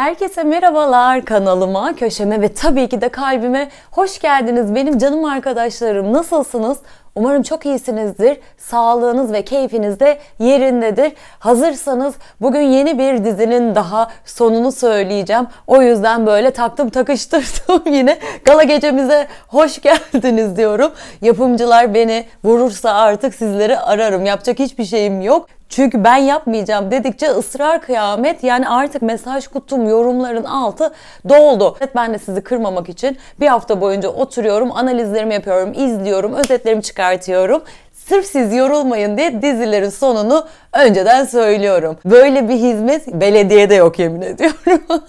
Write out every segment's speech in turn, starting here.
Herkese merhabalar kanalıma, köşeme ve tabii ki de kalbime hoş geldiniz. Benim canım arkadaşlarım nasılsınız? Umarım çok iyisinizdir. Sağlığınız ve keyfiniz de yerindedir. Hazırsanız bugün yeni bir dizinin daha sonunu söyleyeceğim. O yüzden böyle taktım takıştırdım yine. Gala gecemize hoş geldiniz diyorum. Yapımcılar beni vurursa artık sizleri ararım. Yapacak hiçbir şeyim yok. Çünkü ben yapmayacağım dedikçe ısrar kıyamet yani artık mesaj kutum yorumların altı doldu. Evet ben de sizi kırmamak için bir hafta boyunca oturuyorum, analizlerimi yapıyorum, izliyorum, özetlerimi çıkartıyorum. Sırf siz yorulmayın diye dizilerin sonunu önceden söylüyorum. Böyle bir hizmet belediyede yok yemin ediyorum.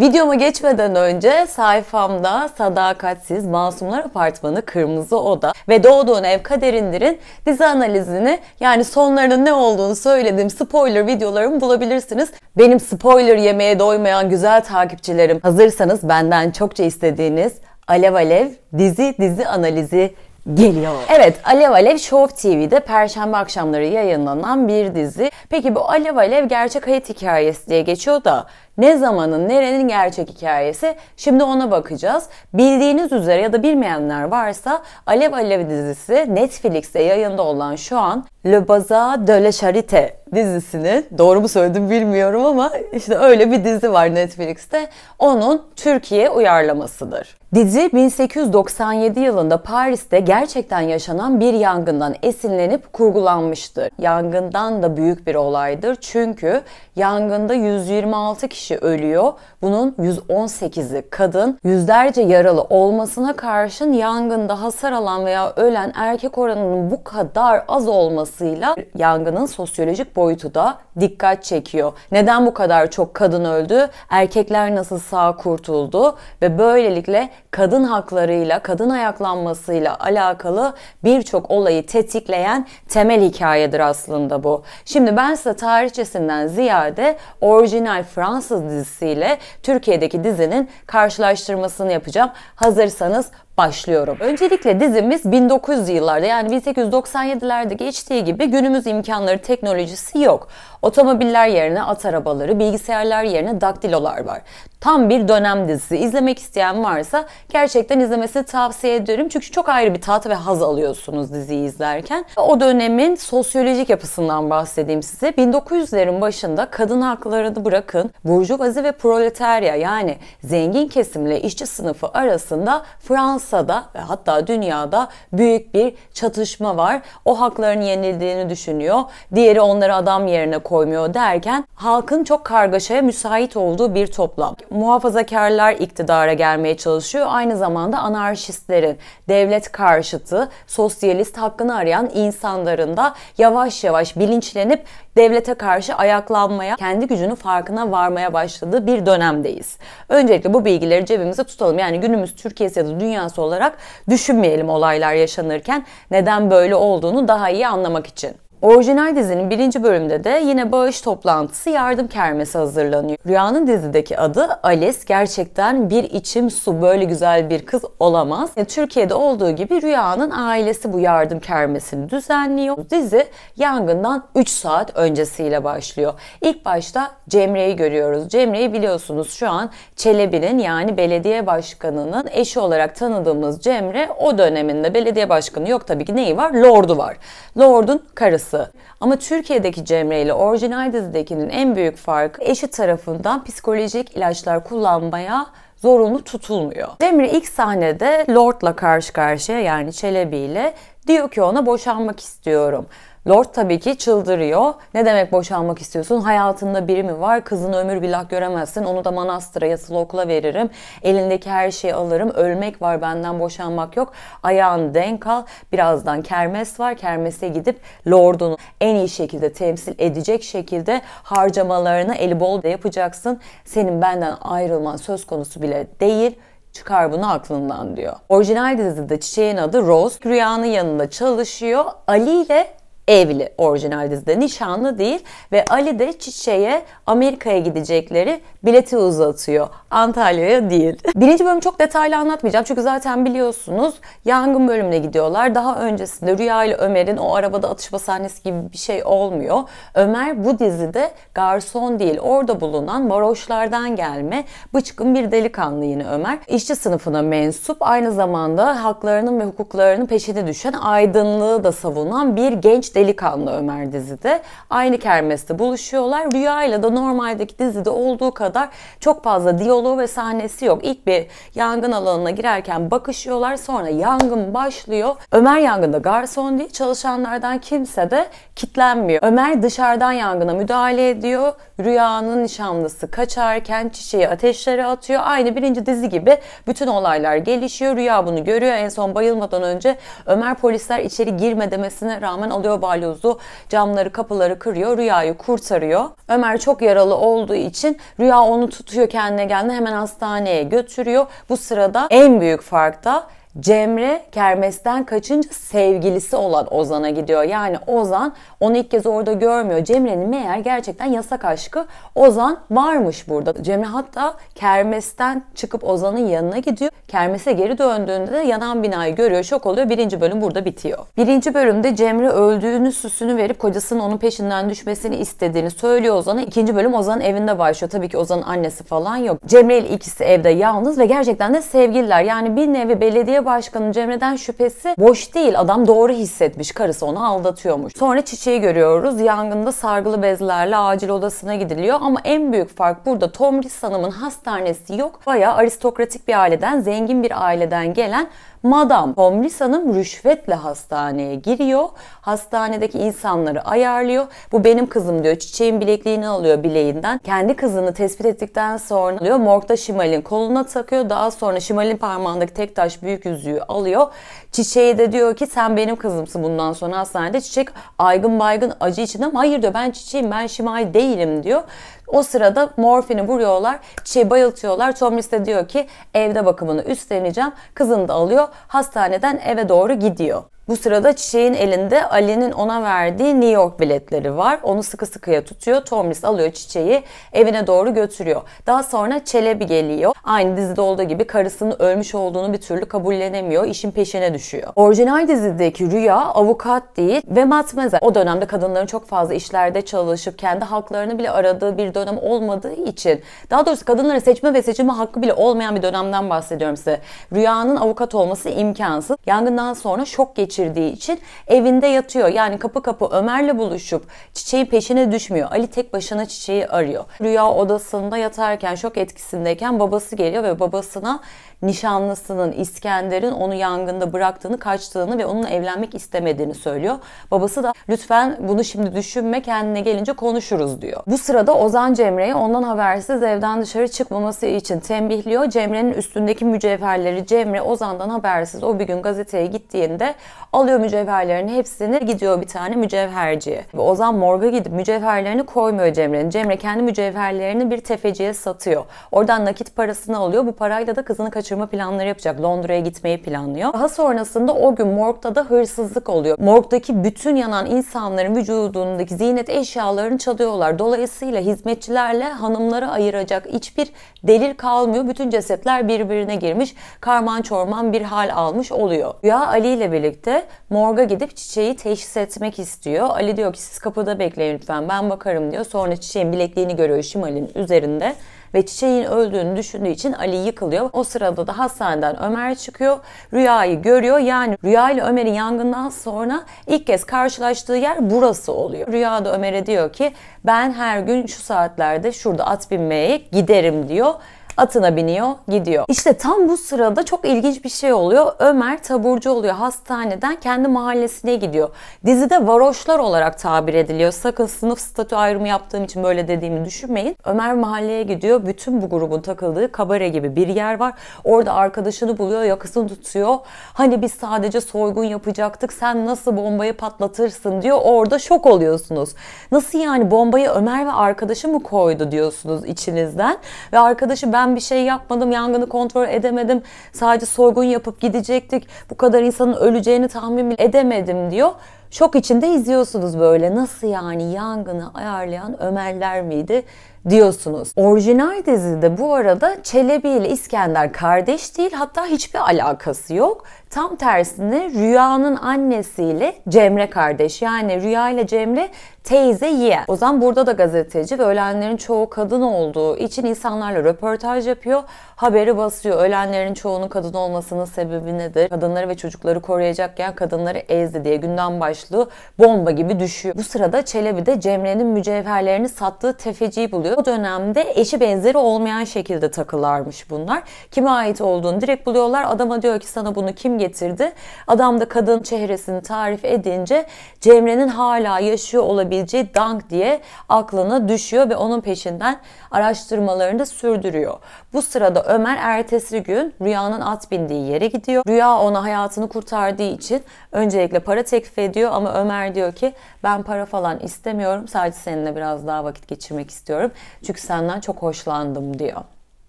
Videoma geçmeden önce sayfamda Sadakatsiz Masumlar Apartmanı Kırmızı Oda ve Doğduğun Ev Kaderindir'in dizi analizini yani sonlarının ne olduğunu söylediğim spoiler videolarımı bulabilirsiniz. Benim spoiler yemeye doymayan güzel takipçilerim hazırsanız benden çokça istediğiniz Alev Alev dizi dizi analizi geliyor. Evet Alev Alev Show TV'de perşembe akşamları yayınlanan bir dizi. Peki bu Alev Alev gerçek hayat hikayesi diye geçiyor da ne zamanın nerenin gerçek hikayesi? Şimdi ona bakacağız. Bildiğiniz üzere ya da bilmeyenler varsa Alev Alev dizisi Netflix'te yayında olan şu an Le Baza de la Charité dizisinin doğru mu söyledim bilmiyorum ama işte öyle bir dizi var Netflix'te. Onun Türkiye uyarlamasıdır. Dizi 1897 yılında Paris'te gerçekten yaşanan bir yangından esinlenip kurgulanmıştır. Yangından da büyük bir olaydır çünkü yangında 126 kişi kişi ölüyor. Bunun 118'i kadın. Yüzlerce yaralı olmasına karşın yangında hasar alan veya ölen erkek oranının bu kadar az olmasıyla yangının sosyolojik boyutu da dikkat çekiyor. Neden bu kadar çok kadın öldü? Erkekler nasıl sağ kurtuldu? Ve böylelikle kadın haklarıyla, kadın ayaklanmasıyla alakalı birçok olayı tetikleyen temel hikayedir aslında bu. Şimdi ben size tarihçesinden ziyade orijinal Fransız Fransız dizisiyle Türkiye'deki dizinin karşılaştırmasını yapacağım. Hazırsanız başlıyorum. Öncelikle dizimiz 1900'lü yıllarda yani 1897'lerde geçtiği gibi günümüz imkanları teknolojisi yok. Otomobiller yerine at arabaları, bilgisayarlar yerine daktilolar var. Tam bir dönem dizisi. İzlemek isteyen varsa gerçekten izlemesini tavsiye ediyorum Çünkü çok ayrı bir tat ve haz alıyorsunuz diziyi izlerken. O dönemin sosyolojik yapısından bahsedeyim size. 1900'lerin başında kadın haklarını bırakın. Burjuvazi ve proletarya yani zengin kesimle işçi sınıfı arasında Fransa Avrupa'da ve hatta dünyada büyük bir çatışma var. O hakların yenildiğini düşünüyor. Diğeri onları adam yerine koymuyor derken halkın çok kargaşaya müsait olduğu bir toplam. Muhafazakarlar iktidara gelmeye çalışıyor. Aynı zamanda anarşistlerin, devlet karşıtı, sosyalist hakkını arayan insanların da yavaş yavaş bilinçlenip devlete karşı ayaklanmaya, kendi gücünün farkına varmaya başladığı bir dönemdeyiz. Öncelikle bu bilgileri cebimize tutalım. Yani günümüz Türkiye'si ya da dünyası olarak düşünmeyelim olaylar yaşanırken neden böyle olduğunu daha iyi anlamak için. Orijinal dizinin birinci bölümünde de yine bağış toplantısı yardım kermesi hazırlanıyor. Rüya'nın dizideki adı Alice gerçekten bir içim su böyle güzel bir kız olamaz. Yani Türkiye'de olduğu gibi Rüya'nın ailesi bu yardım kermesini düzenliyor. Dizi yangından 3 saat öncesiyle başlıyor. İlk başta Cemre'yi görüyoruz. Cemre'yi biliyorsunuz şu an Çelebi'nin yani belediye başkanının eşi olarak tanıdığımız Cemre o döneminde belediye başkanı yok tabii ki neyi var? Lord'u var. Lord'un karısı olması. Ama Türkiye'deki Cemre ile orijinal dizidekinin en büyük farkı eşi tarafından psikolojik ilaçlar kullanmaya zorunlu tutulmuyor. Cemre ilk sahnede Lord'la karşı karşıya yani Çelebi ile diyor ki ona boşanmak istiyorum. Lord tabii ki çıldırıyor. Ne demek boşanmak istiyorsun? Hayatında biri mi var? Kızını ömür billah göremezsin. Onu da manastıra yatılı okula veririm. Elindeki her şeyi alırım. Ölmek var benden boşanmak yok. Ayağın denk al. Birazdan kermes var. Kermese gidip Lord'unu en iyi şekilde temsil edecek şekilde harcamalarını eli bol da yapacaksın. Senin benden ayrılman söz konusu bile değil çıkar bunu aklından diyor. Orijinal dizide çiçeğin adı Rose. Rüyanın yanında çalışıyor. Ali ile evli orijinal dizide. Nişanlı değil ve Ali de Çiçek'e Amerika'ya gidecekleri bileti uzatıyor. Antalya'ya değil. Birinci bölümü çok detaylı anlatmayacağım çünkü zaten biliyorsunuz yangın bölümüne gidiyorlar. Daha öncesinde Rüya ile Ömer'in o arabada atışma sahnesi gibi bir şey olmuyor. Ömer bu dizide garson değil orada bulunan varoşlardan gelme bıçkın bir delikanlı yine Ömer. İşçi sınıfına mensup aynı zamanda haklarının ve hukuklarının peşine düşen aydınlığı da savunan bir genç Delikanlı Ömer dizide aynı kermeste buluşuyorlar. Rüya ile de normaldeki dizide olduğu kadar çok fazla diyaloğu ve sahnesi yok. İlk bir yangın alanına girerken bakışıyorlar sonra yangın başlıyor. Ömer yangında garson değil çalışanlardan kimse de kitlenmiyor. Ömer dışarıdan yangına müdahale ediyor. Rüyanın nişanlısı kaçarken çiçeği ateşlere atıyor. Aynı birinci dizi gibi bütün olaylar gelişiyor. Rüya bunu görüyor. En son bayılmadan önce Ömer polisler içeri girme demesine rağmen alıyor balyozu camları kapıları kırıyor. Rüya'yı kurtarıyor. Ömer çok yaralı olduğu için Rüya onu tutuyor kendine geldiğinde hemen hastaneye götürüyor. Bu sırada en büyük fark da Cemre kermesten kaçınca sevgilisi olan Ozan'a gidiyor. Yani Ozan onu ilk kez orada görmüyor. Cemre'nin meğer gerçekten yasak aşkı Ozan varmış burada. Cemre hatta kermesten çıkıp Ozan'ın yanına gidiyor. Kermese geri döndüğünde de yanan binayı görüyor. Şok oluyor. Birinci bölüm burada bitiyor. Birinci bölümde Cemre öldüğünü süsünü verip kocasının onun peşinden düşmesini istediğini söylüyor Ozan'a. İkinci bölüm Ozan'ın evinde başlıyor. Tabii ki Ozan'ın annesi falan yok. Cemre ile ikisi evde yalnız ve gerçekten de sevgililer. Yani bir nevi belediye Belediye Cemre'den şüphesi boş değil. Adam doğru hissetmiş. Karısı onu aldatıyormuş. Sonra çiçeği görüyoruz. Yangında sargılı bezlerle acil odasına gidiliyor. Ama en büyük fark burada Tomris Hanım'ın hastanesi yok. Baya aristokratik bir aileden, zengin bir aileden gelen Madam Tomris Hanım rüşvetle hastaneye giriyor. Hastanedeki insanları ayarlıyor. Bu benim kızım diyor. Çiçeğin bilekliğini alıyor bileğinden. Kendi kızını tespit ettikten sonra diyor morgda Şimal'in koluna takıyor. Daha sonra Şimal'in parmağındaki tek taş büyük yüz yüzüğü alıyor. Çiçeği de diyor ki sen benim kızımsın bundan sonra hastanede. Çiçek aygın baygın acı için ama hayır diyor ben çiçeğim ben şimal değilim diyor. O sırada morfini vuruyorlar. Çiçeği bayıltıyorlar. Tomris de diyor ki evde bakımını üstleneceğim. Kızını da alıyor. Hastaneden eve doğru gidiyor. Bu sırada çiçeğin elinde Ali'nin ona verdiği New York biletleri var. Onu sıkı sıkıya tutuyor. Tomris alıyor çiçeği evine doğru götürüyor. Daha sonra Çelebi geliyor. Aynı dizide olduğu gibi karısının ölmüş olduğunu bir türlü kabullenemiyor. İşin peşine düşüyor. Orijinal dizideki Rüya avukat değil ve matmazel. O dönemde kadınların çok fazla işlerde çalışıp kendi haklarını bile aradığı bir dönem olmadığı için daha doğrusu kadınların seçme ve seçilme hakkı bile olmayan bir dönemden bahsediyorum size. Rüyanın avukat olması imkansız. Yangından sonra şok geçirdi geçirdiği için evinde yatıyor. Yani kapı kapı Ömer'le buluşup çiçeğin peşine düşmüyor. Ali tek başına çiçeği arıyor. Rüya odasında yatarken şok etkisindeyken babası geliyor ve babasına nişanlısının İskender'in onu yangında bıraktığını, kaçtığını ve onunla evlenmek istemediğini söylüyor. Babası da lütfen bunu şimdi düşünme kendine gelince konuşuruz diyor. Bu sırada Ozan Cemre'yi ondan habersiz evden dışarı çıkmaması için tembihliyor. Cemre'nin üstündeki mücevherleri Cemre Ozan'dan habersiz o bir gün gazeteye gittiğinde alıyor mücevherlerini hepsini gidiyor bir tane mücevherciye. Ve Ozan morga gidip mücevherlerini koymuyor Cemre'nin. Cemre kendi mücevherlerini bir tefeciye satıyor. Oradan nakit parasını alıyor. Bu parayla da kızını kaçırıyor kaçırma planları yapacak. Londra'ya gitmeyi planlıyor. Daha sonrasında o gün morgda da hırsızlık oluyor. Morgdaki bütün yanan insanların vücudundaki ziynet eşyalarını çalıyorlar. Dolayısıyla hizmetçilerle hanımları ayıracak hiçbir delil kalmıyor. Bütün cesetler birbirine girmiş. Karman çorman bir hal almış oluyor. Rüya Ali ile birlikte morga gidip çiçeği teşhis etmek istiyor. Ali diyor ki siz kapıda bekleyin lütfen ben bakarım diyor. Sonra çiçeğin bilekliğini görüyor Şimal'in üzerinde ve çiçeğin öldüğünü düşündüğü için Ali yıkılıyor. O sırada da hastaneden Ömer çıkıyor. Rüyayı görüyor. Yani Rüya ile Ömer'in yangından sonra ilk kez karşılaştığı yer burası oluyor. Rüya da Ömer'e diyor ki ben her gün şu saatlerde şurada at binmeye giderim diyor atına biniyor gidiyor. İşte tam bu sırada çok ilginç bir şey oluyor. Ömer taburcu oluyor hastaneden kendi mahallesine gidiyor. Dizide varoşlar olarak tabir ediliyor. Sakın sınıf statü ayrımı yaptığım için böyle dediğimi düşünmeyin. Ömer mahalleye gidiyor. Bütün bu grubun takıldığı kabare gibi bir yer var. Orada arkadaşını buluyor yakasını tutuyor. Hani biz sadece soygun yapacaktık sen nasıl bombayı patlatırsın diyor. Orada şok oluyorsunuz. Nasıl yani bombayı Ömer ve arkadaşı mı koydu diyorsunuz içinizden. Ve arkadaşı ben ben bir şey yapmadım, yangını kontrol edemedim, sadece soygun yapıp gidecektik, bu kadar insanın öleceğini tahmin edemedim diyor. Şok içinde izliyorsunuz böyle. Nasıl yani yangını ayarlayan Ömerler miydi? diyorsunuz. Orijinal dizide bu arada Çelebi ile İskender kardeş değil hatta hiçbir alakası yok. Tam tersine Rüya'nın annesiyle Cemre kardeş yani Rüya ile Cemre teyze yeğen. O zaman burada da gazeteci ve ölenlerin çoğu kadın olduğu için insanlarla röportaj yapıyor. Haberi basıyor. Ölenlerin çoğunun kadın olmasının sebebi nedir? Kadınları ve çocukları koruyacak ya kadınları ezdi diye gündem başlığı bomba gibi düşüyor. Bu sırada Çelebi de Cemre'nin mücevherlerini sattığı tefeciyi buluyor o dönemde eşi benzeri olmayan şekilde takılarmış bunlar. Kime ait olduğunu direkt buluyorlar. Adama diyor ki sana bunu kim getirdi? Adam da kadın çehresini tarif edince Cemre'nin hala yaşıyor olabileceği dank diye aklına düşüyor ve onun peşinden araştırmalarını da sürdürüyor. Bu sırada Ömer ertesi gün Rüya'nın at bindiği yere gidiyor. Rüya ona hayatını kurtardığı için öncelikle para teklif ediyor ama Ömer diyor ki ben para falan istemiyorum. Sadece seninle biraz daha vakit geçirmek istiyorum. Çünkü senden çok hoşlandım diyor.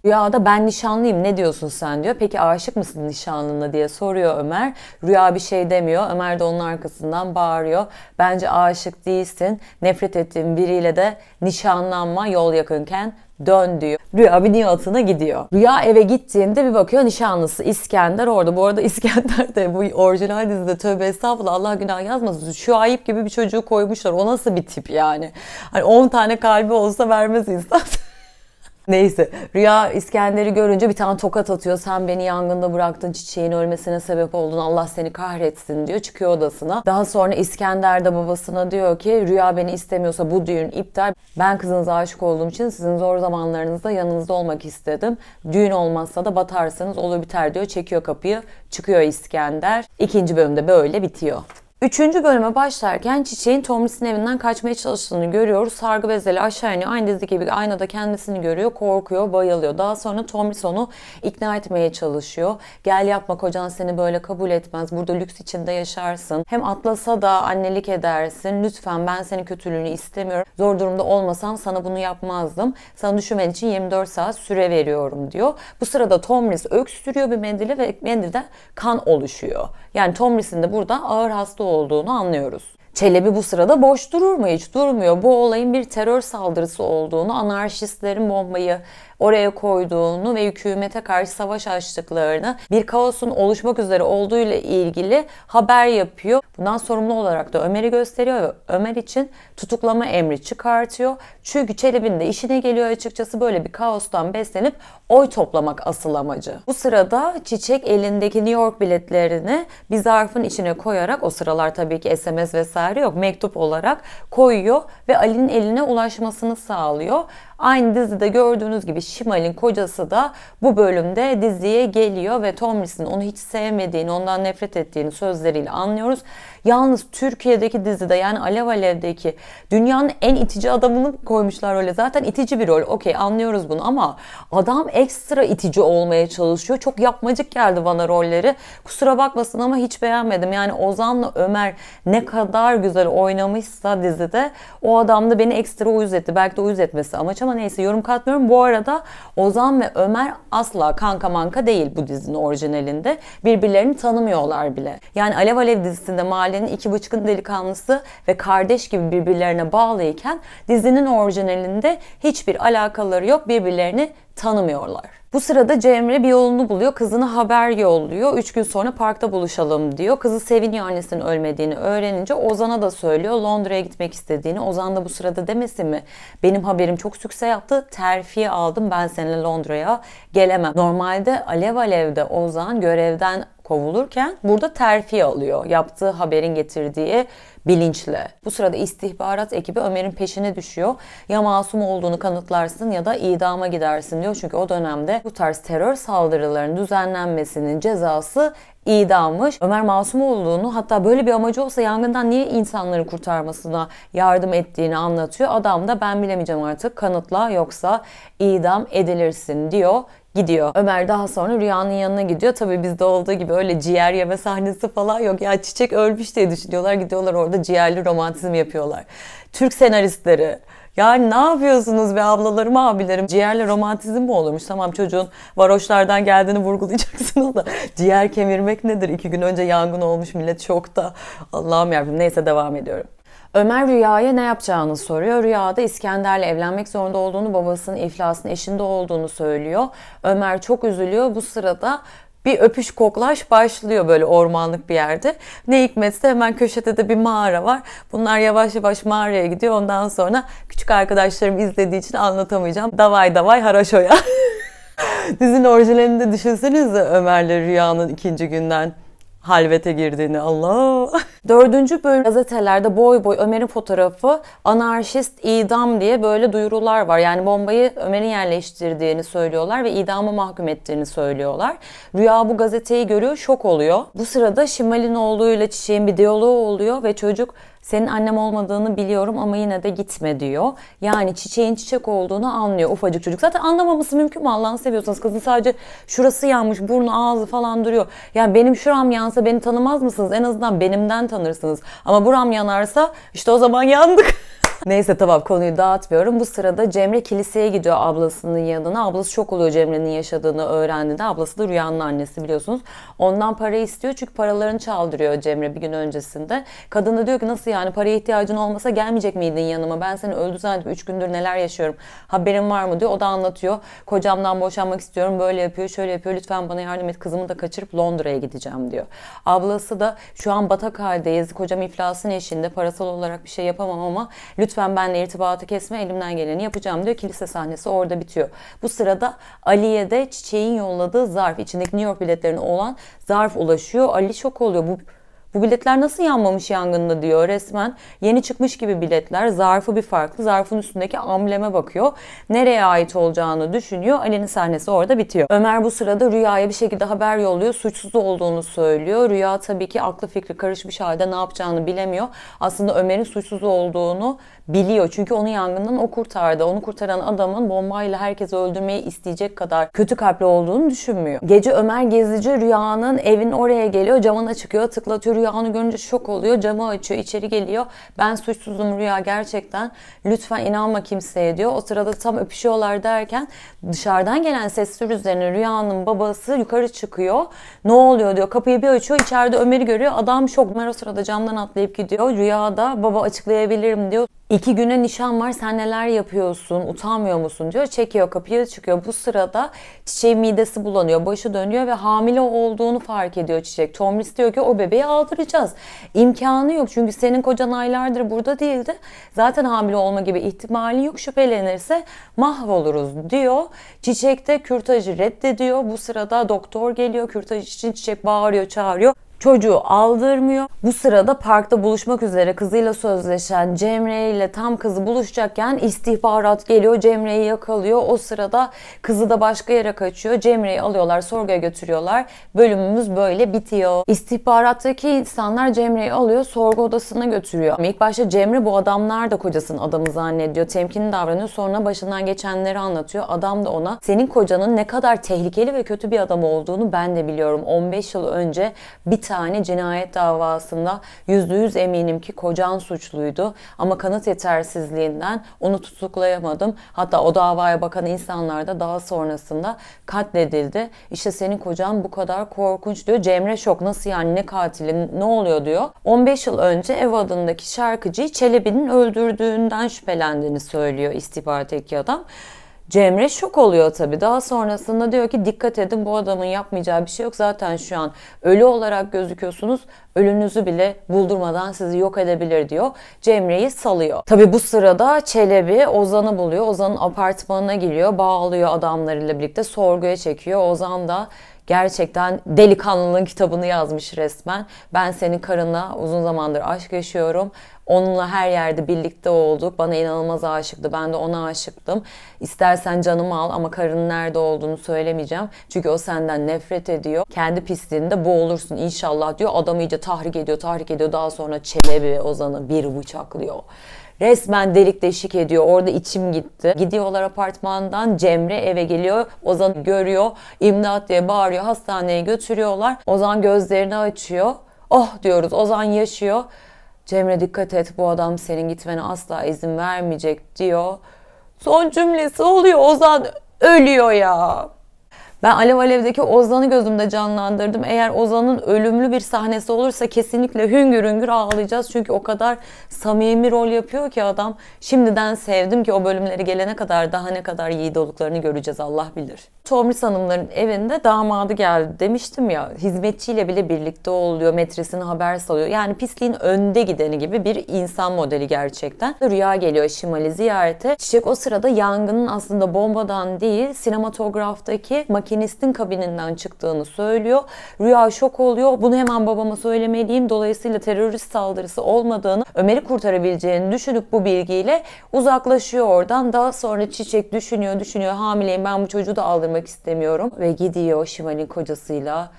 Rüyada ben nişanlıyım ne diyorsun sen diyor. Peki aşık mısın nişanlına diye soruyor Ömer. Rüya bir şey demiyor. Ömer de onun arkasından bağırıyor. Bence aşık değilsin. Nefret ettiğin biriyle de nişanlanma yol yakınken dön diyor. Rüya bir Nihat'ına gidiyor. Rüya eve gittiğinde bir bakıyor nişanlısı İskender orada. Bu arada İskender de bu orijinal dizide tövbe estağfurullah Allah günah yazmasın. Şu ayıp gibi bir çocuğu koymuşlar. O nasıl bir tip yani? Hani 10 tane kalbi olsa vermez insan. Neyse Rüya İskender'i görünce bir tane tokat atıyor. Sen beni yangında bıraktın çiçeğin ölmesine sebep oldun Allah seni kahretsin diyor. Çıkıyor odasına. Daha sonra İskender de babasına diyor ki Rüya beni istemiyorsa bu düğün iptal. Ben kızınıza aşık olduğum için sizin zor zamanlarınızda yanınızda olmak istedim. Düğün olmazsa da batarsınız olur biter diyor. Çekiyor kapıyı çıkıyor İskender. İkinci bölümde böyle bitiyor. Üçüncü bölüme başlarken çiçeğin Tomris'in evinden kaçmaya çalıştığını görüyoruz. Sargı bezeli aşağı iniyor. Aynı dizi gibi aynada kendisini görüyor. Korkuyor, bayılıyor. Daha sonra Tomris onu ikna etmeye çalışıyor. Gel yapma kocan seni böyle kabul etmez. Burada lüks içinde yaşarsın. Hem atlasa da annelik edersin. Lütfen ben senin kötülüğünü istemiyorum. Zor durumda olmasam sana bunu yapmazdım. Sana düşünmen için 24 saat süre veriyorum diyor. Bu sırada Tomris öksürüyor bir mendili ve mendilde kan oluşuyor. Yani Tomris'in de burada ağır hasta olduğunu anlıyoruz. Çelebi bu sırada boş durur mu? Hiç durmuyor. Bu olayın bir terör saldırısı olduğunu, anarşistlerin bombayı oraya koyduğunu ve hükümete karşı savaş açtıklarını bir kaosun oluşmak üzere olduğu ile ilgili haber yapıyor. Bundan sorumlu olarak da Ömer'i gösteriyor ve Ömer için tutuklama emri çıkartıyor. Çünkü Çelebi'nin de işine geliyor açıkçası böyle bir kaostan beslenip oy toplamak asıl amacı. Bu sırada Çiçek elindeki New York biletlerini bir zarfın içine koyarak o sıralar tabii ki SMS vesaire yok mektup olarak koyuyor ve Ali'nin eline ulaşmasını sağlıyor. Aynı dizide gördüğünüz gibi Şimal'in kocası da bu bölümde diziye geliyor ve Tomris'in onu hiç sevmediğini, ondan nefret ettiğini sözleriyle anlıyoruz. Yalnız Türkiye'deki dizide yani Alev Alev'deki dünyanın en itici adamını koymuşlar öyle. Zaten itici bir rol. Okey anlıyoruz bunu ama adam ekstra itici olmaya çalışıyor. Çok yapmacık geldi bana rolleri. Kusura bakmasın ama hiç beğenmedim. Yani Ozan'la Ömer ne kadar güzel oynamışsa dizide o adam da beni ekstra uyuz etti. Belki de uyuz etmesi amaç ama neyse yorum katmıyorum. Bu arada Ozan ve Ömer asla kanka manka değil bu dizinin orijinalinde. Birbirlerini tanımıyorlar bile. Yani Alev Alev dizisinde mali Mahallenin iki bıçkın delikanlısı ve kardeş gibi birbirlerine bağlıyken dizinin orijinalinde hiçbir alakaları yok birbirlerini tanımıyorlar. Bu sırada Cemre bir yolunu buluyor. Kızına haber yolluyor. Üç gün sonra parkta buluşalım diyor. Kızı seviniyor annesinin ölmediğini öğrenince Ozan'a da söylüyor. Londra'ya gitmek istediğini. Ozan da bu sırada demesi mi? Benim haberim çok sükse yaptı. Terfi aldım. Ben seninle Londra'ya gelemem. Normalde alev alevde Ozan görevden kovulurken burada terfi alıyor. Yaptığı haberin getirdiği bilinçle. Bu sırada istihbarat ekibi Ömer'in peşine düşüyor. Ya masum olduğunu kanıtlarsın ya da idama gidersin diyor. Çünkü o dönemde bu tarz terör saldırılarının düzenlenmesinin cezası idammış. Ömer masum olduğunu hatta böyle bir amacı olsa yangından niye insanları kurtarmasına yardım ettiğini anlatıyor. Adam da ben bilemeyeceğim artık kanıtla yoksa idam edilirsin diyor gidiyor. Ömer daha sonra Rüya'nın yanına gidiyor. Tabii bizde olduğu gibi öyle ciğer yeme sahnesi falan yok. Ya çiçek ölmüş diye düşünüyorlar. Gidiyorlar orada ciğerli romantizm yapıyorlar. Türk senaristleri yani ne yapıyorsunuz be ablalarım abilerim? Ciğerle romantizm mi olurmuş? Tamam çocuğun varoşlardan geldiğini vurgulayacaksınız da ciğer kemirmek nedir? İki gün önce yangın olmuş millet şokta. Allah'ım yarabbim neyse devam ediyorum. Ömer Rüya'ya ne yapacağını soruyor. Rüyada İskender'le evlenmek zorunda olduğunu, babasının iflasının eşinde olduğunu söylüyor. Ömer çok üzülüyor. Bu sırada bir öpüş koklaş başlıyor böyle ormanlık bir yerde. Ne hikmetse hemen köşede de bir mağara var. Bunlar yavaş yavaş mağaraya gidiyor. Ondan sonra küçük arkadaşlarım izlediği için anlatamayacağım. Davay davay haraşoya. Dizinin orijinalini de düşünsenize Ömer'le Rüya'nın ikinci günden halvete girdiğini. Allah! Dördüncü bölüm gazetelerde boy boy Ömer'in fotoğrafı anarşist idam diye böyle duyurular var. Yani bombayı Ömer'in yerleştirdiğini söylüyorlar ve idama mahkum ettiğini söylüyorlar. Rüya bu gazeteyi görüyor, şok oluyor. Bu sırada Şimal'in oğluyla Çiçek'in bir diyaloğu oluyor ve çocuk senin annem olmadığını biliyorum ama yine de gitme diyor. Yani çiçeğin çiçek olduğunu anlıyor ufacık çocuk. Zaten anlamaması mümkün mü Allah'ını seviyorsanız? Kızın sadece şurası yanmış, burnu, ağzı falan duruyor. Yani benim şuram yansa beni tanımaz mısınız? En azından benimden tanırsınız. Ama buram yanarsa işte o zaman yandık. Neyse tamam konuyu dağıtmıyorum. Bu sırada Cemre kiliseye gidiyor ablasının yanına. Ablası çok oluyor Cemre'nin yaşadığını öğrendiğinde. Ablası da Rüya'nın annesi biliyorsunuz. Ondan para istiyor çünkü paralarını çaldırıyor Cemre bir gün öncesinde. Kadın da diyor ki nasıl yani paraya ihtiyacın olmasa gelmeyecek miydin yanıma? Ben seni öldü zannedip 3 gündür neler yaşıyorum. Haberin var mı diyor. O da anlatıyor. Kocamdan boşanmak istiyorum. Böyle yapıyor, şöyle yapıyor. Lütfen bana yardım et. Kızımı da kaçırıp Londra'ya gideceğim diyor. Ablası da şu an batak haldeyiz. Kocam iflasın eşinde. Parasal olarak bir şey yapamam ama lütfen lütfen benle irtibatı kesme elimden geleni yapacağım diyor. Kilise sahnesi orada bitiyor. Bu sırada Ali'ye de çiçeğin yolladığı zarf içindeki New York biletlerine olan zarf ulaşıyor. Ali şok oluyor. Bu bu biletler nasıl yanmamış yangında diyor resmen. Yeni çıkmış gibi biletler. Zarfı bir farklı. Zarfın üstündeki ambleme bakıyor. Nereye ait olacağını düşünüyor. Ali'nin sahnesi orada bitiyor. Ömer bu sırada Rüya'ya bir şekilde haber yolluyor. Suçsuz olduğunu söylüyor. Rüya tabii ki aklı fikri karışmış halde ne yapacağını bilemiyor. Aslında Ömer'in suçsuz olduğunu biliyor. Çünkü onu yangından o kurtardı. Onu kurtaran adamın bombayla herkesi öldürmeyi isteyecek kadar kötü kalpli olduğunu düşünmüyor. Gece Ömer Gezici Rüya'nın evin oraya geliyor. Camına çıkıyor, tıklatıyor. Rüya'nı görünce şok oluyor. Camı açıyor, içeri geliyor. Ben suçsuzum Rüya gerçekten. Lütfen inanma kimseye diyor. O sırada tam öpüşüyorlar derken dışarıdan gelen sesler üzerine Rüya'nın babası yukarı çıkıyor. Ne oluyor diyor. Kapıyı bir açıyor. içeride Ömer'i görüyor. Adam şok. Ömer o sırada camdan atlayıp gidiyor. Rüyada baba açıklayabilirim diyor. İki güne nişan var sen neler yapıyorsun utanmıyor musun diyor. Çekiyor kapıya çıkıyor. Bu sırada çiçeğin midesi bulanıyor. Başı dönüyor ve hamile olduğunu fark ediyor çiçek. Tomris diyor ki o bebeği aldıracağız. İmkanı yok çünkü senin kocan aylardır burada değildi. Zaten hamile olma gibi ihtimali yok. Şüphelenirse mahvoluruz diyor. Çiçek de kürtajı reddediyor. Bu sırada doktor geliyor. Kürtaj için çiçek bağırıyor çağırıyor. Çocuğu aldırmıyor. Bu sırada parkta buluşmak üzere kızıyla sözleşen Cemre ile tam kızı buluşacakken istihbarat geliyor. Cemre'yi yakalıyor. O sırada kızı da başka yere kaçıyor. Cemre'yi alıyorlar, sorguya götürüyorlar. Bölümümüz böyle bitiyor. İstihbarattaki insanlar Cemre'yi alıyor, sorgu odasına götürüyor. İlk başta Cemre bu adamlar da kocasının adamı zannediyor. Temkinli davranıyor. Sonra başından geçenleri anlatıyor. Adam da ona senin kocanın ne kadar tehlikeli ve kötü bir adam olduğunu ben de biliyorum. 15 yıl önce bir tane cinayet davasında yüzde yüz eminim ki kocan suçluydu ama kanıt yetersizliğinden onu tutuklayamadım. Hatta o davaya bakan insanlar da daha sonrasında katledildi. İşte senin kocan bu kadar korkunç diyor. Cemre şok nasıl yani ne katili ne oluyor diyor. 15 yıl önce Ev adındaki şarkıcıyı Çelebi'nin öldürdüğünden şüphelendiğini söylüyor istihbarat adam. Cemre şok oluyor tabii. Daha sonrasında diyor ki dikkat edin bu adamın yapmayacağı bir şey yok. Zaten şu an ölü olarak gözüküyorsunuz. Ölünüzü bile buldurmadan sizi yok edebilir diyor. Cemre'yi salıyor. Tabii bu sırada Çelebi Ozan'ı buluyor. Ozan'ın apartmanına giriyor. Bağlıyor adamlarıyla birlikte sorguya çekiyor. Ozan da gerçekten delikanlılığın kitabını yazmış resmen. Ben senin karına uzun zamandır aşk yaşıyorum Onunla her yerde birlikte olduk. Bana inanılmaz aşıktı. Ben de ona aşıktım. İstersen canımı al ama karının nerede olduğunu söylemeyeceğim. Çünkü o senden nefret ediyor. Kendi pisliğinde boğulursun inşallah diyor. Adam iyice tahrik ediyor, tahrik ediyor. Daha sonra Çelebi Ozan'ı bir bıçaklıyor resmen delik deşik ediyor. Orada içim gitti. Gidiyorlar apartmandan Cemre eve geliyor. Ozan görüyor. İmdat diye bağırıyor. Hastaneye götürüyorlar. Ozan gözlerini açıyor. Oh diyoruz Ozan yaşıyor. Cemre dikkat et bu adam senin gitmene asla izin vermeyecek diyor. Son cümlesi oluyor Ozan ölüyor ya. Ben Alev Alev'deki Ozan'ı gözümde canlandırdım. Eğer Ozan'ın ölümlü bir sahnesi olursa kesinlikle hüngür hüngür ağlayacağız. Çünkü o kadar samimi rol yapıyor ki adam. Şimdiden sevdim ki o bölümleri gelene kadar daha ne kadar yiğit olduklarını göreceğiz Allah bilir. Tomris Hanımların evinde damadı geldi demiştim ya. Hizmetçiyle bile birlikte oluyor. Metresini haber salıyor. Yani pisliğin önde gideni gibi bir insan modeli gerçekten. Rüya geliyor Şimal'i ziyarete. Çiçek o sırada yangının aslında bombadan değil sinematograftaki makinesi makinistin kabininden çıktığını söylüyor. Rüya şok oluyor. Bunu hemen babama söylemeliyim. Dolayısıyla terörist saldırısı olmadığını, Ömer'i kurtarabileceğini düşünüp bu bilgiyle uzaklaşıyor oradan. Daha sonra Çiçek düşünüyor, düşünüyor. Hamileyim ben bu çocuğu da aldırmak istemiyorum. Ve gidiyor Şimal'in kocasıyla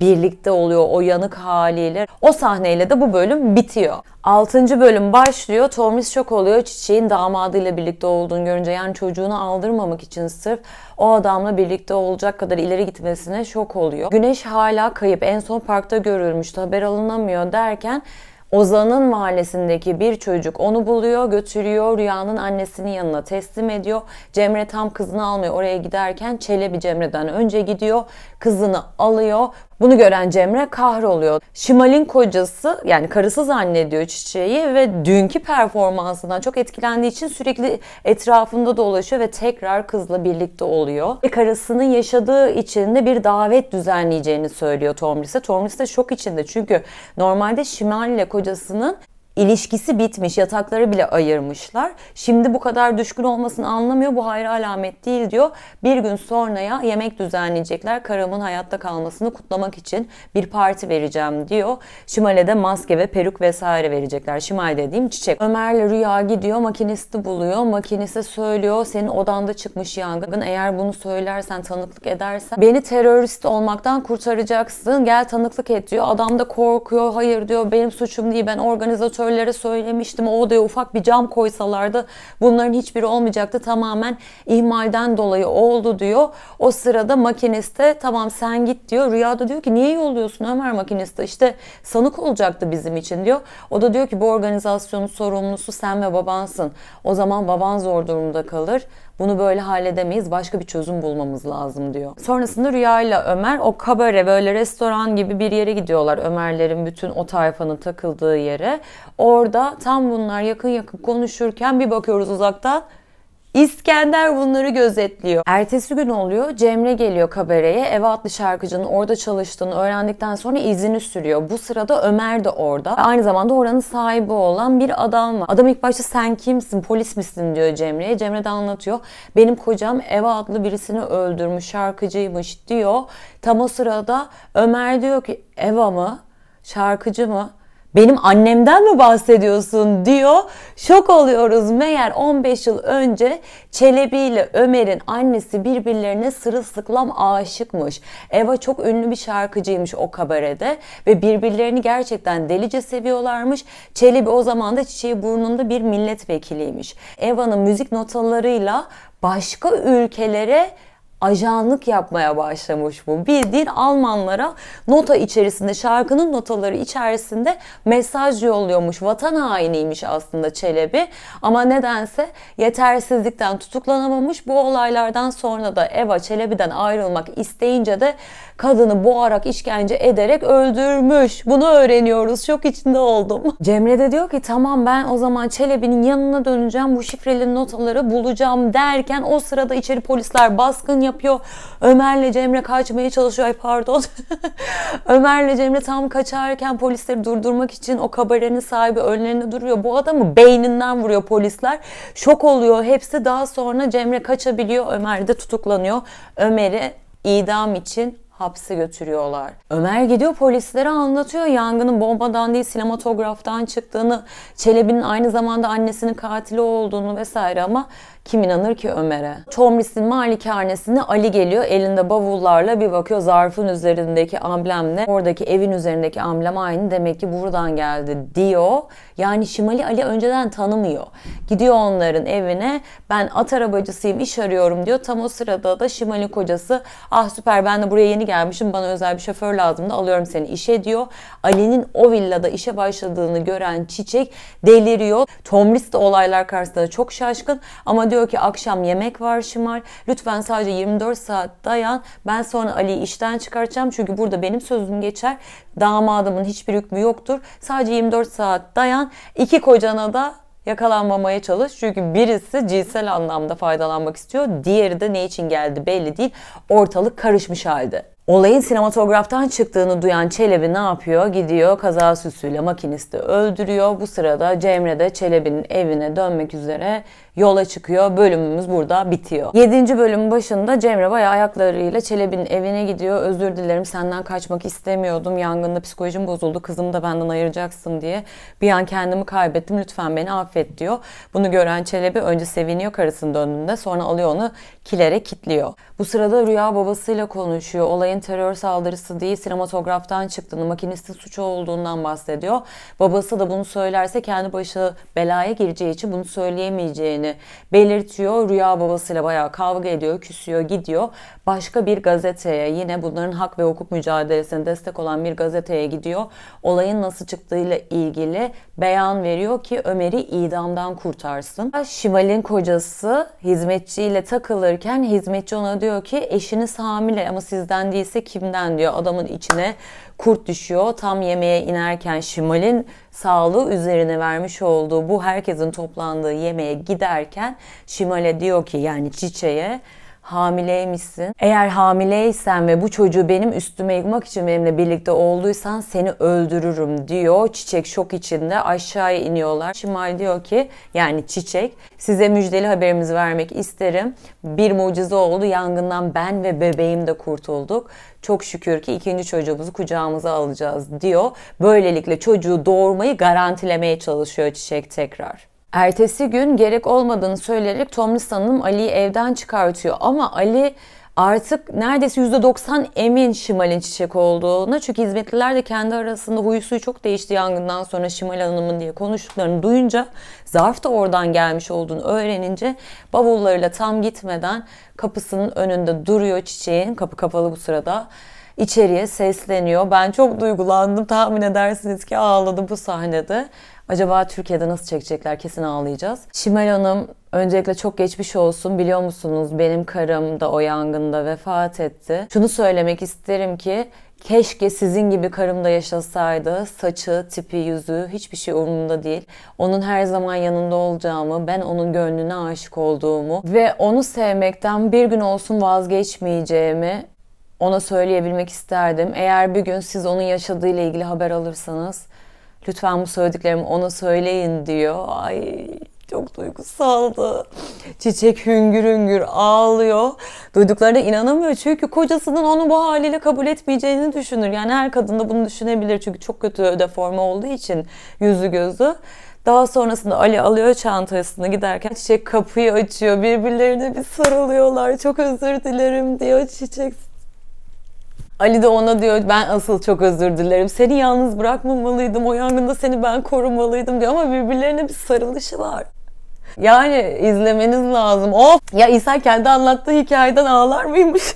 birlikte oluyor o yanık haliyle. O sahneyle de bu bölüm bitiyor. altıncı bölüm başlıyor. Tomris şok oluyor çiçeğin damadıyla birlikte olduğunu görünce. Yani çocuğunu aldırmamak için sırf o adamla birlikte olacak kadar ileri gitmesine şok oluyor. Güneş hala kayıp. En son parkta görülmüştü. Haber alınamıyor derken Ozan'ın mahallesindeki bir çocuk onu buluyor, götürüyor, Rüya'nın annesinin yanına teslim ediyor. Cemre tam kızını almıyor. Oraya giderken Çelebi Cemre'den önce gidiyor. Kızını alıyor. Bunu gören Cemre kahroluyor. Şimal'in kocası yani karısı zannediyor çiçeği ve dünkü performansından çok etkilendiği için sürekli etrafında dolaşıyor ve tekrar kızla birlikte oluyor. Ve karısının yaşadığı içinde bir davet düzenleyeceğini söylüyor Tomris'e. Tomris de şok içinde çünkü normalde Şimal ile kocasının ilişkisi bitmiş. Yatakları bile ayırmışlar. Şimdi bu kadar düşkün olmasını anlamıyor. Bu hayra alamet değil diyor. Bir gün sonraya yemek düzenleyecekler. karımın hayatta kalmasını kutlamak için bir parti vereceğim diyor. Şimale de maske ve peruk vesaire verecekler. Şimal dediğim çiçek. Ömer'le Rüya gidiyor. makinisti buluyor. makinise söylüyor. Senin odanda çıkmış yangın. Eğer bunu söylersen tanıklık edersen beni terörist olmaktan kurtaracaksın. Gel tanıklık et diyor. Adam da korkuyor. Hayır diyor. Benim suçum değil. Ben organizatör kuaförlere söylemiştim. O odaya ufak bir cam koysalardı bunların hiçbiri olmayacaktı. Tamamen ihmalden dolayı oldu diyor. O sırada makiniste tamam sen git diyor. rüyada diyor ki niye yolluyorsun Ömer makiniste? İşte sanık olacaktı bizim için diyor. O da diyor ki bu organizasyonun sorumlusu sen ve babansın. O zaman baban zor durumda kalır. Bunu böyle halledemeyiz. Başka bir çözüm bulmamız lazım diyor. Sonrasında Rüya ile Ömer o kabare böyle restoran gibi bir yere gidiyorlar. Ömerlerin bütün o tayfanın takıldığı yere. Orada tam bunlar yakın yakın konuşurken bir bakıyoruz uzaktan İskender bunları gözetliyor. Ertesi gün oluyor Cemre geliyor kabareye Eva adlı şarkıcının orada çalıştığını öğrendikten sonra izini sürüyor. Bu sırada Ömer de orada. Aynı zamanda oranın sahibi olan bir adam var. Adam ilk başta sen kimsin polis misin diyor Cemre'ye. Cemre de anlatıyor. Benim kocam Eva adlı birisini öldürmüş şarkıcıymış diyor. Tam o sırada Ömer diyor ki Eva mı? Şarkıcı mı? benim annemden mi bahsediyorsun diyor. Şok oluyoruz meğer 15 yıl önce Çelebi ile Ömer'in annesi birbirlerine sırılsıklam aşıkmış. Eva çok ünlü bir şarkıcıymış o kabarede ve birbirlerini gerçekten delice seviyorlarmış. Çelebi o zaman da çiçeği burnunda bir milletvekiliymiş. Eva'nın müzik notalarıyla başka ülkelere ajanlık yapmaya başlamış bu. Bildiğin Almanlara nota içerisinde, şarkının notaları içerisinde mesaj yolluyormuş. Vatan hainiymiş aslında Çelebi. Ama nedense yetersizlikten tutuklanamamış. Bu olaylardan sonra da Eva Çelebi'den ayrılmak isteyince de kadını boğarak işkence ederek öldürmüş. Bunu öğreniyoruz. Çok içinde oldum. Cemre de diyor ki tamam ben o zaman Çelebi'nin yanına döneceğim. Bu şifreli notaları bulacağım derken o sırada içeri polisler baskın yapıyor. Ömer'le Cemre kaçmaya çalışıyor. Ay pardon. Ömer'le Cemre tam kaçarken polisleri durdurmak için o kabarenin sahibi önlerinde duruyor. Bu adamı beyninden vuruyor polisler. Şok oluyor. Hepsi daha sonra Cemre kaçabiliyor. Ömer de tutuklanıyor. Ömer'i idam için hapse götürüyorlar. Ömer gidiyor polislere anlatıyor yangının bombadan değil sinematograftan çıktığını, Çelebi'nin aynı zamanda annesinin katili olduğunu vesaire ama kim inanır ki Ömer'e? Çomris'in malikanesine Ali geliyor elinde bavullarla bir bakıyor zarfın üzerindeki amblemle oradaki evin üzerindeki amblem aynı demek ki buradan geldi diyor. Yani Şimali Ali önceden tanımıyor. Gidiyor onların evine ben at arabacısıyım iş arıyorum diyor. Tam o sırada da Şimali kocası ah süper ben de buraya yeni gelmişim bana özel bir şoför lazım da alıyorum seni işe diyor. Ali'nin o villada işe başladığını gören Çiçek deliriyor. Tomris de olaylar karşısında çok şaşkın ama diyor diyor ki akşam yemek var Şimal. Lütfen sadece 24 saat dayan. Ben sonra Ali'yi işten çıkartacağım. Çünkü burada benim sözüm geçer. Damadımın hiçbir hükmü yoktur. Sadece 24 saat dayan. İki kocana da yakalanmamaya çalış. Çünkü birisi cinsel anlamda faydalanmak istiyor. Diğeri de ne için geldi belli değil. Ortalık karışmış halde. Olayın sinematograftan çıktığını duyan Çelebi ne yapıyor? Gidiyor kaza süsüyle makinisti öldürüyor. Bu sırada Cemre de Çelebi'nin evine dönmek üzere yola çıkıyor. Bölümümüz burada bitiyor. 7. bölümün başında Cemre bayağı ayaklarıyla Çelebi'nin evine gidiyor. Özür dilerim senden kaçmak istemiyordum. Yangında psikolojim bozuldu. Kızımı da benden ayıracaksın diye. Bir an kendimi kaybettim. Lütfen beni affet diyor. Bunu gören Çelebi önce seviniyor karısının önünde, Sonra alıyor onu kilere kitliyor. Bu sırada Rüya babasıyla konuşuyor. Olayın olayın terör saldırısı değil sinematograftan çıktığını, makinistin suçu olduğundan bahsediyor. Babası da bunu söylerse kendi başı belaya gireceği için bunu söyleyemeyeceğini belirtiyor. Rüya babasıyla bayağı kavga ediyor, küsüyor, gidiyor. Başka bir gazeteye yine bunların hak ve hukuk mücadelesine destek olan bir gazeteye gidiyor. Olayın nasıl çıktığıyla ilgili beyan veriyor ki Ömer'i idamdan kurtarsın. Şimal'in kocası hizmetçiyle takılırken hizmetçi ona diyor ki eşiniz hamile ama sizden değil öyleyse kimden diyor adamın içine kurt düşüyor. Tam yemeğe inerken Şimal'in sağlığı üzerine vermiş olduğu bu herkesin toplandığı yemeğe giderken Şimal'e diyor ki yani çiçeğe hamileymişsin. Eğer hamileysen ve bu çocuğu benim üstüme yıkmak için benimle birlikte olduysan seni öldürürüm diyor. Çiçek şok içinde aşağıya iniyorlar. Şimal diyor ki yani çiçek size müjdeli haberimizi vermek isterim. Bir mucize oldu. Yangından ben ve bebeğim de kurtulduk. Çok şükür ki ikinci çocuğumuzu kucağımıza alacağız diyor. Böylelikle çocuğu doğurmayı garantilemeye çalışıyor çiçek tekrar. Ertesi gün gerek olmadığını söyleyerek Tomris Hanım Ali'yi evden çıkartıyor. Ama Ali artık neredeyse %90 emin Şimal'in çiçek olduğuna. Çünkü hizmetliler de kendi arasında huyusuyu çok değişti yangından sonra Şimal Hanım'ın diye konuştuklarını duyunca zarf da oradan gelmiş olduğunu öğrenince bavullarıyla tam gitmeden kapısının önünde duruyor çiçeğin. Kapı kapalı bu sırada içeriye sesleniyor. Ben çok duygulandım. Tahmin edersiniz ki ağladı bu sahnede. Acaba Türkiye'de nasıl çekecekler? Kesin ağlayacağız. Şimal Hanım Öncelikle çok geçmiş olsun. Biliyor musunuz benim karım da o yangında vefat etti. Şunu söylemek isterim ki keşke sizin gibi karım da yaşasaydı. Saçı, tipi, yüzü hiçbir şey umurumda değil. Onun her zaman yanında olacağımı, ben onun gönlüne aşık olduğumu ve onu sevmekten bir gün olsun vazgeçmeyeceğimi ona söyleyebilmek isterdim. Eğer bir gün siz onun yaşadığıyla ilgili haber alırsanız Lütfen bu söylediklerimi ona söyleyin diyor. Ay çok duygusaldı. Çiçek hüngür hüngür ağlıyor. Duyduklarına inanamıyor çünkü kocasının onu bu haliyle kabul etmeyeceğini düşünür. Yani her kadın da bunu düşünebilir çünkü çok kötü deforme olduğu için yüzü gözü. Daha sonrasında Ali alıyor çantasını giderken Çiçek kapıyı açıyor. Birbirlerine bir sarılıyorlar. Çok özür dilerim diyor Çiçek Ali de ona diyor ben asıl çok özür dilerim. Seni yalnız bırakmamalıydım. O yangında seni ben korumalıydım diyor ama birbirlerine bir sarılışı var. Yani izlemeniz lazım. Of! Ya İsa kendi anlattığı hikayeden ağlar mıymış?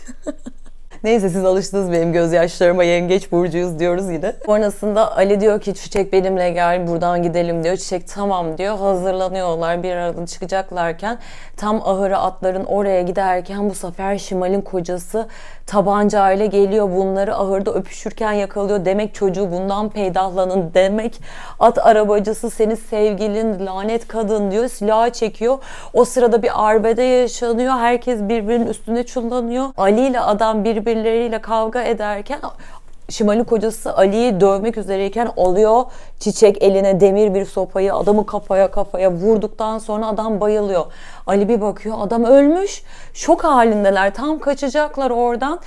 Neyse siz alıştınız benim gözyaşlarıma yengeç burcuyuz diyoruz yine. Sonrasında Ali diyor ki çiçek benimle gel buradan gidelim diyor. Çiçek tamam diyor. Hazırlanıyorlar bir aradan çıkacaklarken tam ahırı atların oraya giderken bu sefer Şimal'in kocası tabanca ile geliyor bunları ahırda öpüşürken yakalıyor demek çocuğu bundan peydahlanın demek at arabacısı seni sevgilin lanet kadın diyor silah çekiyor o sırada bir arbede yaşanıyor herkes birbirinin üstüne çullanıyor Ali ile adam birbirleriyle kavga ederken Şimali kocası Ali'yi dövmek üzereyken alıyor çiçek eline demir bir sopayı adamı kafaya kafaya vurduktan sonra adam bayılıyor. Ali bir bakıyor adam ölmüş şok halindeler tam kaçacaklar oradan.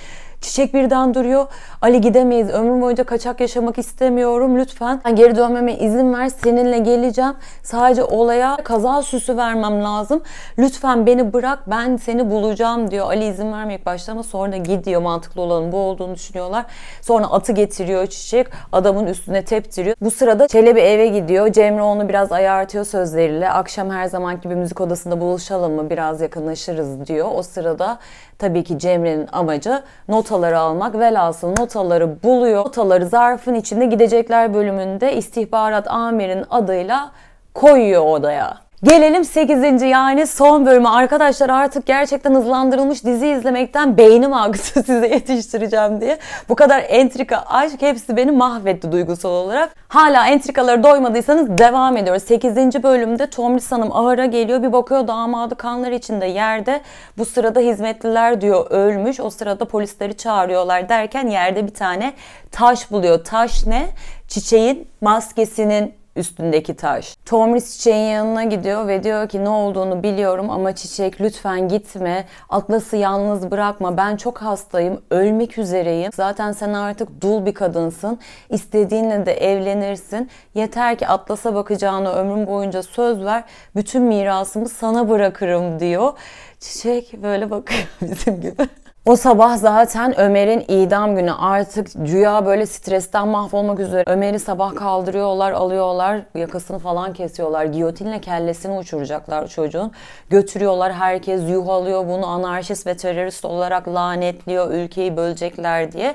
Çiçek birden duruyor. Ali gidemeyiz. Ömrüm boyunca kaçak yaşamak istemiyorum. Lütfen geri dönmeme izin ver. Seninle geleceğim. Sadece olaya kaza süsü vermem lazım. Lütfen beni bırak. Ben seni bulacağım diyor. Ali izin vermek başta ama sonra gidiyor. Mantıklı olanın bu olduğunu düşünüyorlar. Sonra atı getiriyor çiçek. Adamın üstüne teptiriyor. Bu sırada Çelebi eve gidiyor. Cemre onu biraz ayartıyor sözleriyle. Akşam her zaman gibi müzik odasında buluşalım mı? Biraz yakınlaşırız diyor. O sırada Tabii ki Cemre'nin amacı notaları almak. Velhasıl notaları buluyor. Notaları zarfın içinde gidecekler bölümünde istihbarat amirin adıyla koyuyor odaya. Gelelim 8. yani son bölümü Arkadaşlar artık gerçekten hızlandırılmış dizi izlemekten beynim aktı size yetiştireceğim diye. Bu kadar entrika, aşk hepsi beni mahvetti duygusal olarak. Hala entrikalara doymadıysanız devam ediyoruz. 8. bölümde Tomris Hanım ahıra geliyor. Bir bakıyor damadı kanlar içinde yerde. Bu sırada hizmetliler diyor ölmüş. O sırada polisleri çağırıyorlar derken yerde bir tane taş buluyor. Taş ne? Çiçeğin maskesinin üstündeki taş. Tomris çiçeğin yanına gidiyor ve diyor ki ne olduğunu biliyorum ama çiçek lütfen gitme. Atlas'ı yalnız bırakma. Ben çok hastayım. Ölmek üzereyim. Zaten sen artık dul bir kadınsın. İstediğinle de evlenirsin. Yeter ki Atlas'a bakacağını ömrüm boyunca söz ver. Bütün mirasımı sana bırakırım diyor. Çiçek böyle bakıyor bizim gibi. O sabah zaten Ömer'in idam günü artık Cüya böyle stresten mahvolmak üzere. Ömer'i sabah kaldırıyorlar, alıyorlar, yakasını falan kesiyorlar. Giyotinle kellesini uçuracaklar çocuğun. Götürüyorlar, herkes yuh alıyor bunu anarşist ve terörist olarak lanetliyor, ülkeyi bölecekler diye.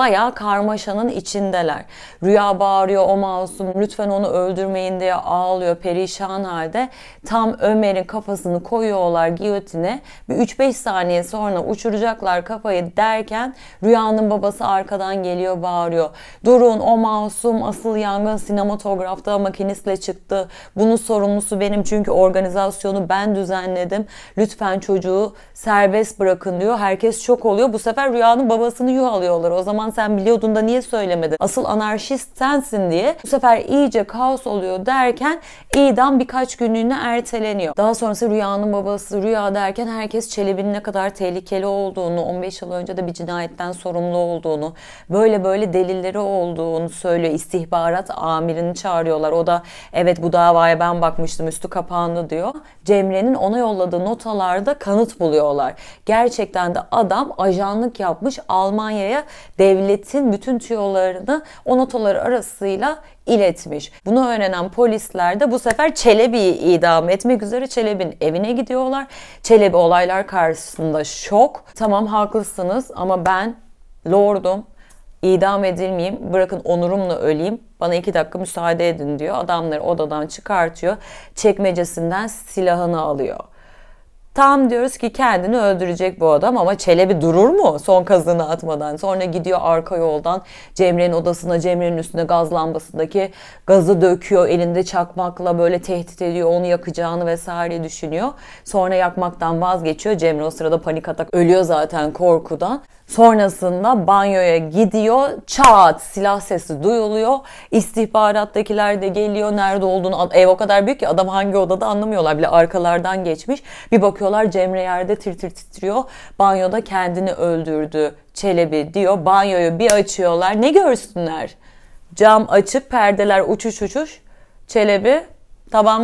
Bayağı karmaşanın içindeler. Rüya bağırıyor o masum lütfen onu öldürmeyin diye ağlıyor perişan halde. Tam Ömer'in kafasını koyuyorlar giyotine. Bir 3-5 saniye sonra uçuracaklar kafayı derken Rüya'nın babası arkadan geliyor bağırıyor. Durun o masum asıl yangın sinematografta makinistle çıktı. Bunun sorumlusu benim çünkü organizasyonu ben düzenledim. Lütfen çocuğu serbest bırakın diyor. Herkes şok oluyor. Bu sefer Rüya'nın babasını yuh O zaman ulan sen biliyordun da niye söylemedin? Asıl anarşist sensin diye bu sefer iyice kaos oluyor derken idam birkaç günlüğüne erteleniyor. Daha sonrası Rüya'nın babası Rüya derken herkes Çelebi'nin ne kadar tehlikeli olduğunu, 15 yıl önce de bir cinayetten sorumlu olduğunu, böyle böyle delilleri olduğunu söylüyor. İstihbarat amirini çağırıyorlar. O da evet bu davaya ben bakmıştım üstü kapağını diyor. Cemre'nin ona yolladığı notalarda kanıt buluyorlar. Gerçekten de adam ajanlık yapmış Almanya'ya devlet devletin bütün tüyolarını o notaları arasıyla iletmiş. Bunu öğrenen polisler de bu sefer Çelebi'yi idam etmek üzere Çelebi'nin evine gidiyorlar. Çelebi olaylar karşısında şok. Tamam haklısınız ama ben lordum idam edilmeyeyim, bırakın onurumla öleyim, bana iki dakika müsaade edin diyor. Adamları odadan çıkartıyor, çekmecesinden silahını alıyor. Tam diyoruz ki kendini öldürecek bu adam ama Çelebi durur mu son kazını atmadan? Sonra gidiyor arka yoldan Cemre'nin odasına, Cemre'nin üstüne gaz lambasındaki gazı döküyor. Elinde çakmakla böyle tehdit ediyor onu yakacağını vesaire düşünüyor. Sonra yakmaktan vazgeçiyor. Cemre o sırada panik atak ölüyor zaten korkudan. Sonrasında banyoya gidiyor. Çat silah sesi duyuluyor. İstihbarattakiler de geliyor. Nerede olduğunu ev o kadar büyük ki adam hangi odada anlamıyorlar bile arkalardan geçmiş. Bir bakıyorlar Cemre yerde tir tir titriyor. Banyoda kendini öldürdü Çelebi diyor. Banyoyu bir açıyorlar. Ne görsünler? Cam açık perdeler uçuş uçuş. Çelebi taban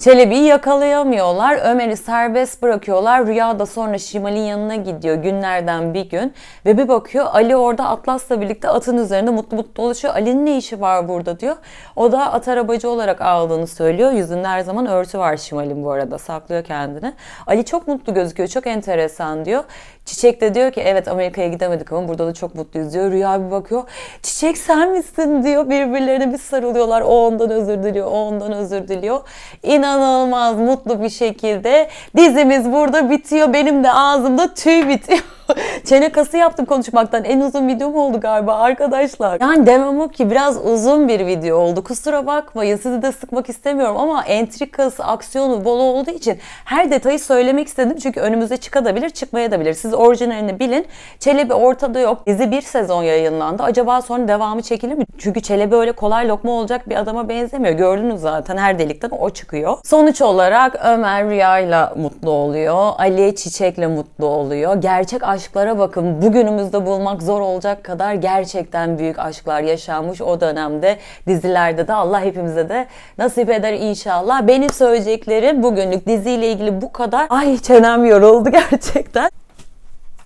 Çelebi'yi yakalayamıyorlar. Ömer'i serbest bırakıyorlar. Rüya da sonra Şimal'in yanına gidiyor günlerden bir gün. Ve bir bakıyor Ali orada Atlas'la birlikte atın üzerinde mutlu mutlu dolaşıyor. Ali'nin ne işi var burada diyor. O da at arabacı olarak ağladığını söylüyor. Yüzünde her zaman örtü var Şimal'in bu arada. Saklıyor kendini. Ali çok mutlu gözüküyor. Çok enteresan diyor. Çiçek de diyor ki evet Amerika'ya gidemedik ama burada da çok mutluyuz diyor. Rüya bir bakıyor. Çiçek sen misin diyor. Birbirlerine bir sarılıyorlar. O ondan özür diliyor. O ondan özür diliyor. İnanılmaz mutlu bir şekilde dizimiz burada bitiyor. Benim de ağzımda tüy bitiyor. Çene kası yaptım konuşmaktan. En uzun videom oldu galiba arkadaşlar. Yani demem o ki biraz uzun bir video oldu. Kusura bakmayın sizi de sıkmak istemiyorum ama entrikası, aksiyonu bol olduğu için her detayı söylemek istedim. Çünkü önümüze çıkabilir, çıkmayabilir. Siz orijinalini bilin. Çelebi ortada yok. Dizi bir sezon yayınlandı. Acaba sonra devamı çekilir mi? Çünkü Çelebi öyle kolay lokma olacak bir adama benzemiyor. Gördünüz zaten her delikten o çıkıyor. Sonuç olarak Ömer Rüya'yla mutlu oluyor. Ali Çiçek'le mutlu oluyor. Gerçek aşk aşklara bakın. Bugünümüzde bulmak zor olacak kadar gerçekten büyük aşklar yaşanmış o dönemde. Dizilerde de Allah hepimize de nasip eder inşallah. Benim söyleyeceklerim bugünlük diziyle ilgili bu kadar. Ay çenem yoruldu gerçekten.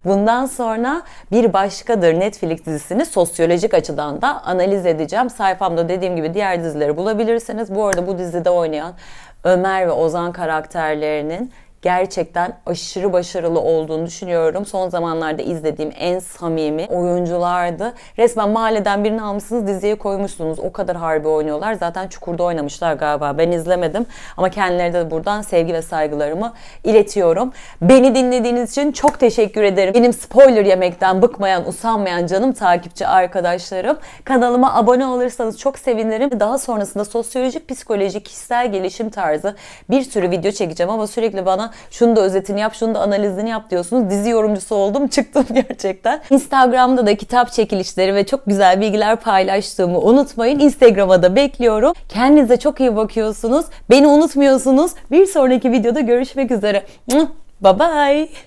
Bundan sonra bir başkadır Netflix dizisini sosyolojik açıdan da analiz edeceğim. Sayfamda dediğim gibi diğer dizileri bulabilirsiniz. Bu arada bu dizide oynayan Ömer ve Ozan karakterlerinin gerçekten aşırı başarılı olduğunu düşünüyorum. Son zamanlarda izlediğim en samimi oyunculardı. Resmen mahalleden birini almışsınız diziye koymuşsunuz. O kadar harbi oynuyorlar. Zaten Çukur'da oynamışlar galiba. Ben izlemedim ama kendilerine de buradan sevgi ve saygılarımı iletiyorum. Beni dinlediğiniz için çok teşekkür ederim. Benim spoiler yemekten bıkmayan, usanmayan canım takipçi arkadaşlarım. Kanalıma abone olursanız çok sevinirim. Daha sonrasında sosyolojik, psikolojik, kişisel gelişim tarzı bir sürü video çekeceğim ama sürekli bana bana şunu da özetini yap, şunu da analizini yap diyorsunuz. Dizi yorumcusu oldum, çıktım gerçekten. Instagram'da da kitap çekilişleri ve çok güzel bilgiler paylaştığımı unutmayın. Instagram'a da bekliyorum. Kendinize çok iyi bakıyorsunuz. Beni unutmuyorsunuz. Bir sonraki videoda görüşmek üzere. Bye bye.